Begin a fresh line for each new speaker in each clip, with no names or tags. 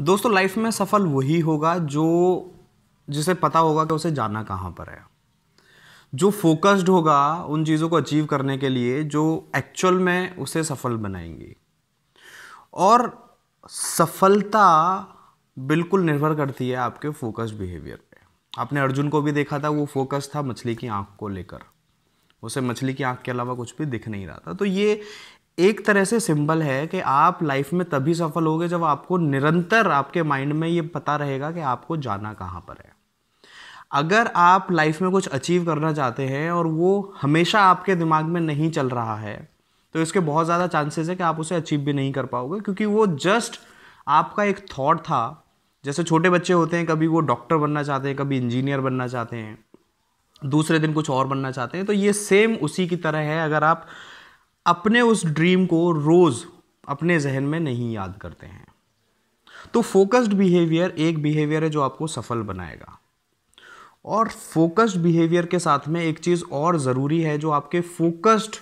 दोस्तों लाइफ में सफल वही होगा जो जिसे पता होगा कि उसे जाना कहाँ पर है जो फोकस्ड होगा उन चीज़ों को अचीव करने के लिए जो एक्चुअल में उसे सफल बनाएंगी और सफलता बिल्कुल निर्भर करती है आपके फोकस्ड बिहेवियर पे आपने अर्जुन को भी देखा था वो फोकस था मछली की आँख को लेकर उसे मछली की आँख के अलावा कुछ भी दिख नहीं रहा था तो ये एक तरह से सिंबल है कि आप लाइफ में तभी सफल होगे जब आपको निरंतर आपके माइंड में ये पता रहेगा कि आपको जाना कहाँ पर है अगर आप लाइफ में कुछ अचीव करना चाहते हैं और वो हमेशा आपके दिमाग में नहीं चल रहा है तो इसके बहुत ज़्यादा चांसेस है कि आप उसे अचीव भी नहीं कर पाओगे क्योंकि वो जस्ट आपका एक थॉट था जैसे छोटे बच्चे होते हैं कभी वो डॉक्टर बनना चाहते हैं कभी इंजीनियर बनना चाहते हैं दूसरे दिन कुछ और बनना चाहते हैं तो ये सेम उसी की तरह है अगर आप अपने उस ड्रीम को रोज़ अपने जहन में नहीं याद करते हैं तो फोकस्ड बिहेवियर एक बिहेवियर है जो आपको सफल बनाएगा और फोकस्ड बिहेवियर के साथ में एक चीज़ और ज़रूरी है जो आपके फोकस्ड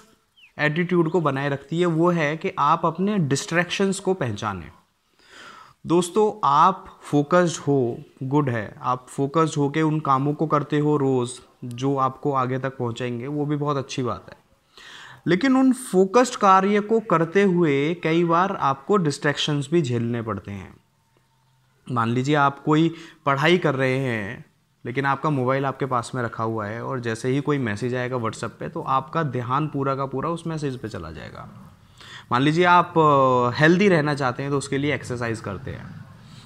एटीट्यूड को बनाए रखती है वो है कि आप अपने डिस्ट्रैक्शंस को पहचानें दोस्तों आप फोकस्ड हो गुड है आप फोकस्ड हो के उन कामों को करते हो रोज़ जो आपको आगे तक पहुंचाएंगे वो भी बहुत अच्छी बात है लेकिन उन फोकस्ड कार्य को करते हुए कई बार आपको डिस्ट्रैक्शंस भी झेलने पड़ते हैं मान लीजिए आप कोई पढ़ाई कर रहे हैं लेकिन आपका मोबाइल आपके पास में रखा हुआ है और जैसे ही कोई मैसेज आएगा व्हाट्सएप पे तो आपका ध्यान पूरा का पूरा उस मैसेज पे चला जाएगा मान लीजिए आप हेल्दी रहना चाहते हैं तो उसके लिए एक्सरसाइज करते हैं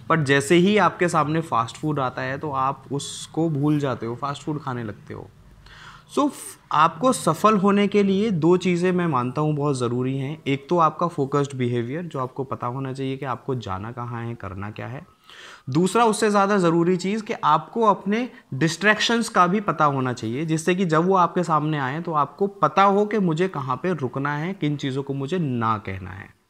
बट जैसे ही आपके सामने फास्ट फूड आता है तो आप उसको भूल जाते हो फास्ट फूड खाने लगते हो सो so, आपको सफल होने के लिए दो चीज़ें मैं मानता हूँ बहुत ज़रूरी हैं एक तो आपका फोकस्ड बिहेवियर जो आपको पता होना चाहिए कि आपको जाना कहाँ है करना क्या है दूसरा उससे ज़्यादा ज़रूरी चीज़ कि आपको अपने डिस्ट्रैक्शंस का भी पता होना चाहिए जिससे कि जब वो आपके सामने आए तो आपको पता हो कि मुझे कहाँ पर रुकना है किन चीज़ों को मुझे ना कहना है